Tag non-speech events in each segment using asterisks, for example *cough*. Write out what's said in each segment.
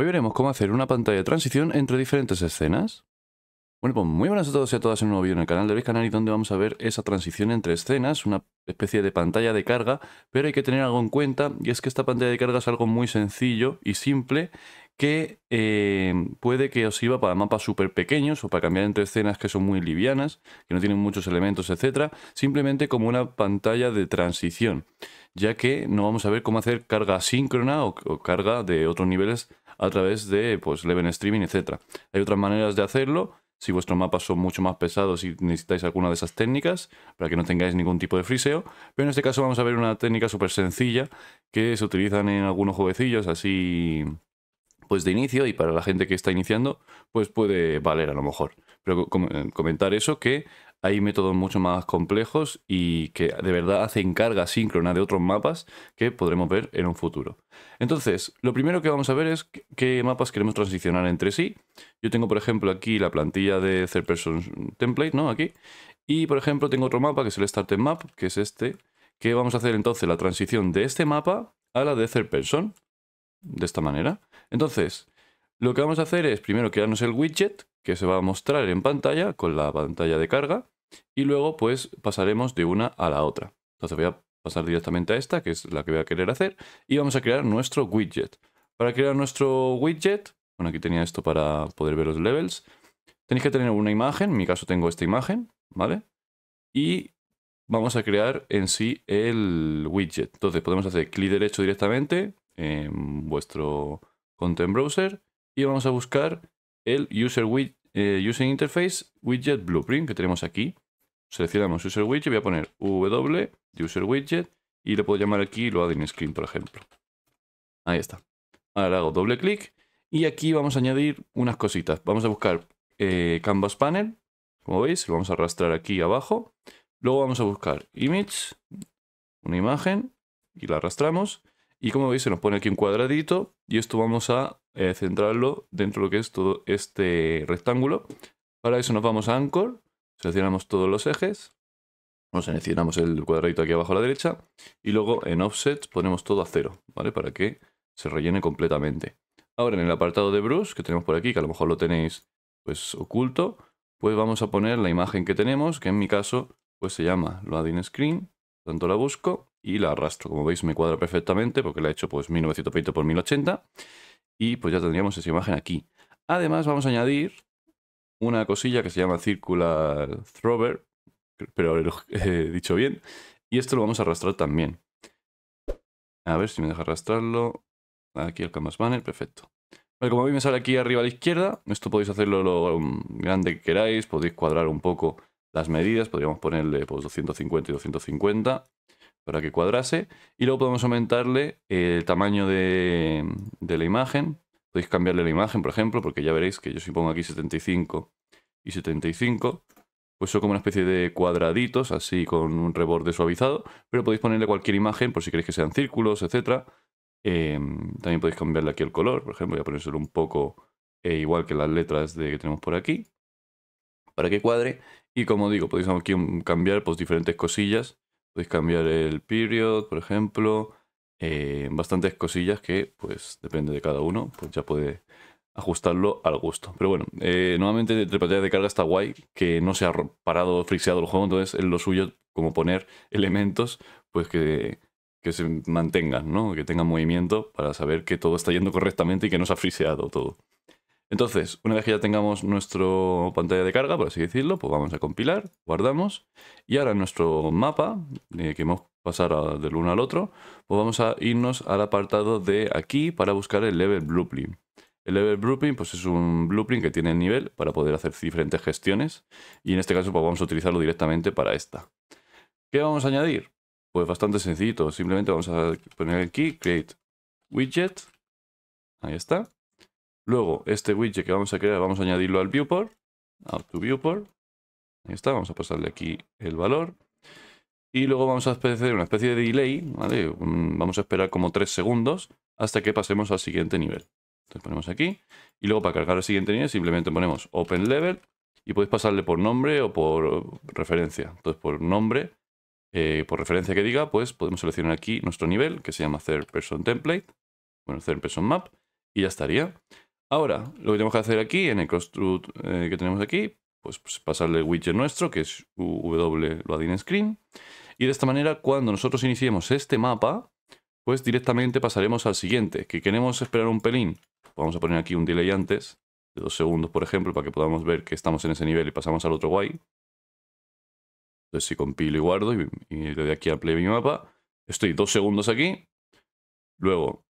Hoy veremos cómo hacer una pantalla de transición entre diferentes escenas. Bueno, pues muy buenas a todos y a todas en un nuevo vídeo en el canal de Luis y donde vamos a ver esa transición entre escenas, una especie de pantalla de carga, pero hay que tener algo en cuenta y es que esta pantalla de carga es algo muy sencillo y simple que eh, puede que os sirva para mapas súper pequeños o para cambiar entre escenas que son muy livianas, que no tienen muchos elementos, etcétera, simplemente como una pantalla de transición, ya que no vamos a ver cómo hacer carga asíncrona o carga de otros niveles a través de pues, Leven Streaming, etc. Hay otras maneras de hacerlo. Si vuestros mapas son mucho más pesados y necesitáis alguna de esas técnicas para que no tengáis ningún tipo de friseo, pero en este caso vamos a ver una técnica súper sencilla que se utilizan en algunos jueguecillos así pues de inicio y para la gente que está iniciando, pues puede valer a lo mejor. Pero comentar eso que hay métodos mucho más complejos y que de verdad hacen carga síncrona de otros mapas que podremos ver en un futuro. Entonces, lo primero que vamos a ver es qué mapas queremos transicionar entre sí. Yo tengo, por ejemplo, aquí la plantilla de Third Person Template, ¿no? Aquí. Y, por ejemplo, tengo otro mapa que es el Start Map, que es este, que vamos a hacer entonces la transición de este mapa a la de Third Person, de esta manera. Entonces, lo que vamos a hacer es primero crearnos el widget que se va a mostrar en pantalla con la pantalla de carga. Y luego pues pasaremos de una a la otra. Entonces voy a pasar directamente a esta, que es la que voy a querer hacer, y vamos a crear nuestro widget. Para crear nuestro widget, bueno, aquí tenía esto para poder ver los levels, tenéis que tener una imagen, en mi caso tengo esta imagen, ¿vale? Y vamos a crear en sí el widget. Entonces podemos hacer clic derecho directamente en vuestro content browser y vamos a buscar el user widget eh, user Interface Widget Blueprint que tenemos aquí. Seleccionamos User Widget, voy a poner W User Widget y le puedo llamar aquí lo Loading Screen, por ejemplo. Ahí está. Ahora hago doble clic y aquí vamos a añadir unas cositas. Vamos a buscar eh, Canvas Panel, como veis, lo vamos a arrastrar aquí abajo. Luego vamos a buscar Image, una imagen y la arrastramos. Y como veis se nos pone aquí un cuadradito y esto vamos a eh, centrarlo dentro de lo que es todo este rectángulo. Para eso nos vamos a Anchor, seleccionamos todos los ejes, nos seleccionamos el cuadradito aquí abajo a la derecha, y luego en Offset ponemos todo a cero, ¿vale? Para que se rellene completamente. Ahora en el apartado de Bruce, que tenemos por aquí, que a lo mejor lo tenéis pues oculto, pues vamos a poner la imagen que tenemos, que en mi caso pues se llama Loading Screen, tanto la busco y la arrastro. Como veis me cuadra perfectamente porque la he hecho pues 1920 x 1080 y pues ya tendríamos esa imagen aquí. Además vamos a añadir una cosilla que se llama Circular Thrower, pero lo *laughs* he dicho bien. Y esto lo vamos a arrastrar también. A ver si me deja arrastrarlo. Aquí el canvas banner, perfecto. como veis me sale aquí arriba a la izquierda. Esto podéis hacerlo lo um, grande que queráis. Podéis cuadrar un poco las medidas. Podríamos ponerle pues, 250 y 250 para que cuadrase. Y luego podemos aumentarle el tamaño de, la imagen. Podéis cambiarle la imagen, por ejemplo, porque ya veréis que yo si pongo aquí 75 y 75, pues son como una especie de cuadraditos, así con un reborde suavizado, pero podéis ponerle cualquier imagen por si queréis que sean círculos, etc. Em, también podéis cambiarle aquí el color, por ejemplo, voy a ponérselo un poco eh, igual que las letras de, que tenemos por aquí, para que cuadre. Y como digo, podéis aquí cambiar pues, diferentes cosillas Podéis cambiar el period, por ejemplo. Eh, bastantes cosillas que, pues, depende de cada uno, pues ya puede ajustarlo al gusto. Pero bueno, eh, nuevamente entre pantalla de carga está guay, que no se ha parado, friseado el juego, entonces es lo suyo como poner *laughs* elementos, pues que, que se mantengan, ¿no? Que tengan movimiento para saber que todo está yendo correctamente y que no se ha friseado todo. Entonces, una vez que ya tengamos nuestra pantalla de carga, por así decirlo, pues vamos a compilar, guardamos. Y ahora en nuestro mapa, eh, que hemos pasado del uno al otro, pues vamos a irnos al apartado de aquí para buscar el level blueprint. El level blueprint pues es un blueprint que tiene el nivel para poder hacer diferentes gestiones y en este caso pues vamos a utilizarlo directamente para esta. ¿Qué vamos a añadir? Pues bastante sencillo, simplemente vamos a poner aquí create widget, ahí está, Luego, este widget que vamos a crear, vamos a añadirlo al viewport, out to viewport. Ahí está, vamos a pasarle aquí el valor. Y luego vamos a hacer una especie de delay, ¿vale? Vamos a esperar como 3 segundos hasta que pasemos al siguiente nivel. Entonces ponemos aquí. Y luego para cargar el siguiente nivel simplemente ponemos open level y podéis pasarle por nombre o por referencia. Entonces por nombre, eh, por referencia que diga, pues podemos seleccionar aquí nuestro nivel que se llama Third Person Template. Bueno, Third Person Map. Y ya estaría. Ahora, lo que tenemos que hacer aquí, en el construct eh, que tenemos aquí, pues, pues, pasarle el widget nuestro, que es loading screen. Y de esta manera, cuando nosotros iniciemos este mapa, pues directamente pasaremos al siguiente, que queremos esperar un pelín. Vamos a poner aquí un delay antes, de dos segundos, por ejemplo, para que podamos ver que estamos en ese nivel y pasamos al otro guay. Entonces si compilo y guardo y, y le doy aquí a play mi mapa, estoy dos segundos aquí. Luego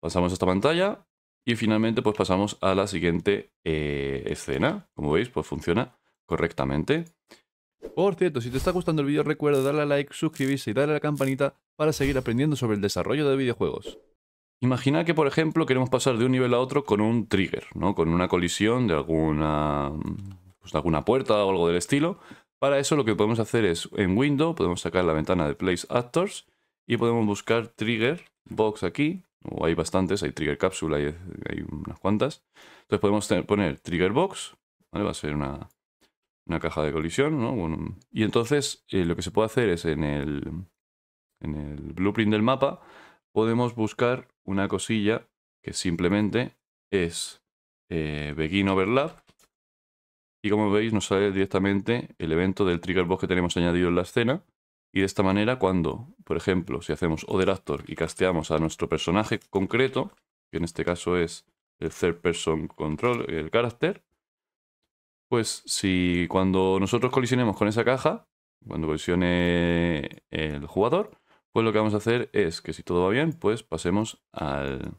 pasamos a esta pantalla y finalmente pues pasamos a la siguiente eh, escena. Como veis pues funciona correctamente. Por cierto, si te está gustando el vídeo recuerda darle a like, suscribirse y darle a la campanita para seguir aprendiendo sobre el desarrollo de videojuegos. Imagina que, por ejemplo, queremos pasar de un nivel a otro con un trigger, ¿no? Con una colisión de alguna, pues, de alguna puerta o algo del estilo. Para eso lo que podemos hacer es, en Windows, podemos sacar la ventana de Place Actors y podemos buscar Trigger Box aquí o hay bastantes, hay trigger cápsula, hay, hay unas cuantas. Entonces podemos poner trigger box, va a ser una, caja de colisión, y entonces eh, lo que se puede hacer es en el, en el blueprint del mapa, podemos buscar una cosilla que simplemente es eh, begin overlap. Y como veis nos sale directamente el evento del trigger box que tenemos añadido en la escena, y de esta manera, cuando, por ejemplo, si hacemos Other Actor y casteamos a nuestro personaje concreto, que en este caso es el Third Person Control, el carácter, pues si cuando nosotros colisionemos con esa caja, cuando colisione el jugador, pues lo que vamos a hacer es que si todo va bien, pues pasemos al...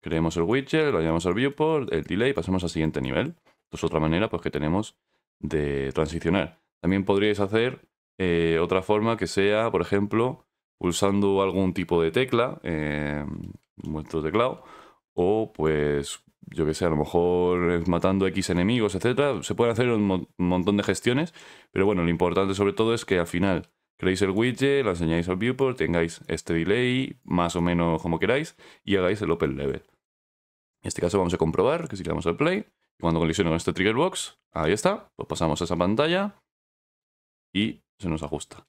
Creemos el widget, lo llamamos al viewport, el delay, pasemos al siguiente nivel. es otra manera pues que tenemos de transicionar. También podríais hacer eh, otra forma que sea, por ejemplo, pulsando algún tipo de tecla eh, vuestro teclado o pues yo que sé, a lo mejor matando X enemigos, etcétera, se pueden hacer un montón de gestiones, pero bueno, lo importante sobre todo es que al final creéis el widget, lo enseñáis al viewport, tengáis este delay, más o menos como queráis, y hagáis el open level. En este caso vamos a comprobar que si le damos al play, cuando colisione con este trigger box, ahí está, pues pasamos a esa pantalla y se nos ajusta.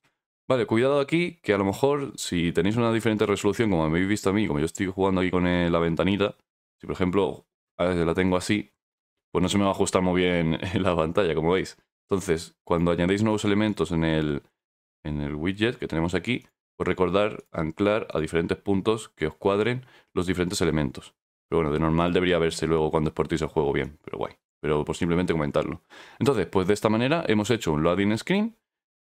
Vale, cuidado aquí, que a lo mejor si tenéis una diferente resolución, como me habéis visto a mí, como yo estoy jugando aquí con la ventanita, si por ejemplo la tengo así, pues no se me va a ajustar muy bien *laughs* la pantalla, como veis. Entonces, cuando añadéis nuevos elementos en el, en el widget que tenemos aquí, pues recordar anclar a diferentes puntos que os cuadren los diferentes elementos. Pero bueno, de normal debería verse luego cuando exportéis el juego bien, pero guay. Pero por pues simplemente comentarlo. Entonces, pues de esta manera hemos hecho un loading screen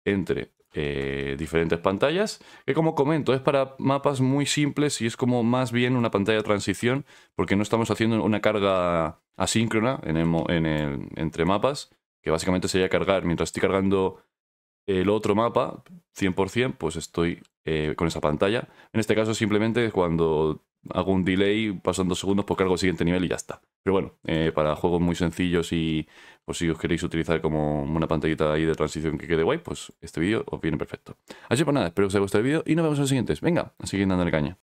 entre eh, diferentes pantallas, que como comento es para mapas muy simples y es como más bien una pantalla de transición, porque no estamos haciendo una carga asíncrona en entre mapas, que básicamente sería cargar mientras estoy cargando el otro mapa 100%, pues estoy eh, con esa pantalla. En este caso simplemente cuando hago un delay, pasan dos segundos, pues cargo el siguiente nivel y ya está. Pero bueno, eh, para juegos muy sencillos y por pues, si os queréis utilizar como una pantallita ahí de transición que quede guay, pues este vídeo os viene perfecto. Así que pues nada, espero que os haya gustado el vídeo y nos vemos en los siguientes. Venga, a seguir dándole caña.